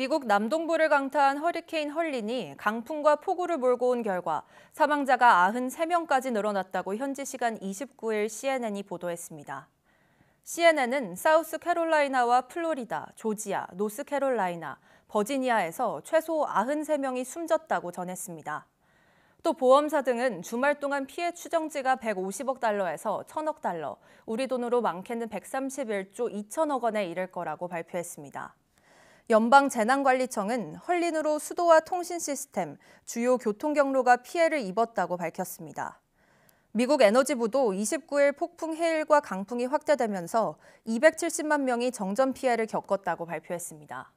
미국 남동부를 강타한 허리케인 헐린이 강풍과 폭우를 몰고 온 결과 사망자가 93명까지 늘어났다고 현지 시간 29일 CNN이 보도했습니다. CNN은 사우스캐롤라이나와 플로리다, 조지아, 노스캐롤라이나, 버지니아에서 최소 93명이 숨졌다고 전했습니다. 또 보험사 등은 주말 동안 피해 추정치가 150억 달러에서 1천억 달러, 우리 돈으로 많게는 131조 2천억 원에 이를 거라고 발표했습니다. 연방재난관리청은 헐린으로 수도와 통신 시스템, 주요 교통 경로가 피해를 입었다고 밝혔습니다. 미국 에너지부도 29일 폭풍 해일과 강풍이 확대되면서 270만 명이 정전 피해를 겪었다고 발표했습니다.